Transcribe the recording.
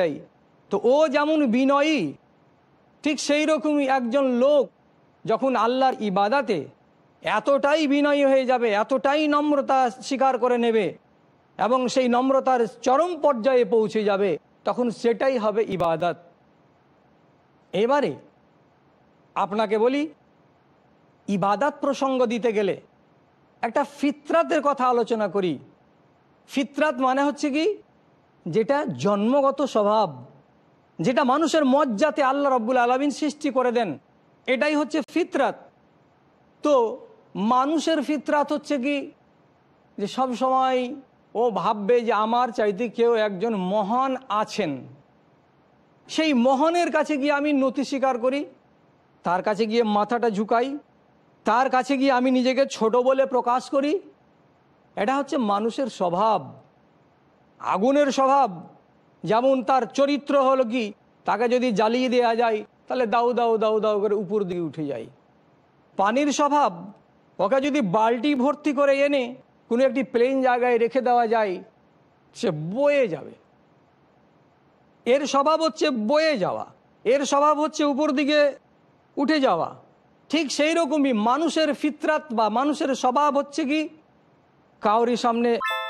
দেয় তো ও যেমন বিনয়ী ঠিক সেই রকমই একজন লোক যখন আল্লাহর ইবাদাতে এতটাই বিনয়ী হয়ে যাবে এতটাই নম্রতা স্বীকার করে নেবে এবং সেই নম্রতার চরম পর্যায়ে পৌঁছে যাবে তখন সেটাই হবে ইবাদাত এবারে আপনাকে বলি ইবাদাত প্রসঙ্গ দিতে গেলে একটা ফিতরাতের কথা আলোচনা করি ফিতরাত মানে হচ্ছে কি যেটা জন্মগত স্বভাব যেটা মানুষের মজ্জাতে আল্লাহ রব্বুল আলমিন সৃষ্টি করে দেন এটাই হচ্ছে ফিতরাত তো মানুষের ফিতরাত হচ্ছে কি যে সব সময় ও ভাববে যে আমার চাইতে কেউ একজন মহান আছেন সেই মহানের কাছে গিয়ে আমি নথি স্বীকার করি তার কাছে গিয়ে মাথাটা ঝুকাই তার কাছে গিয়ে আমি নিজেকে ছোট বলে প্রকাশ করি এটা হচ্ছে মানুষের স্বভাব আগুনের স্বভাব যেমন তার চরিত্র হলো কি তাকে যদি জ্বালিয়ে দেওয়া যায় তাহলে দাউ দাউ দাউ দাউ করে উপর দিকে উঠে যায় পানির স্বভাব ওকে যদি বালটি ভর্তি করে এনে কোনো একটি প্লেন জায়গায় রেখে দেওয়া যায় সে বয়ে যাবে এর স্বভাব হচ্ছে বয়ে যাওয়া এর স্বভাব হচ্ছে উপর দিকে উঠে যাওয়া ঠিক সেই রকমই মানুষের ফিতরাত বা মানুষের স্বভাব হচ্ছে কি কাউরি সামনে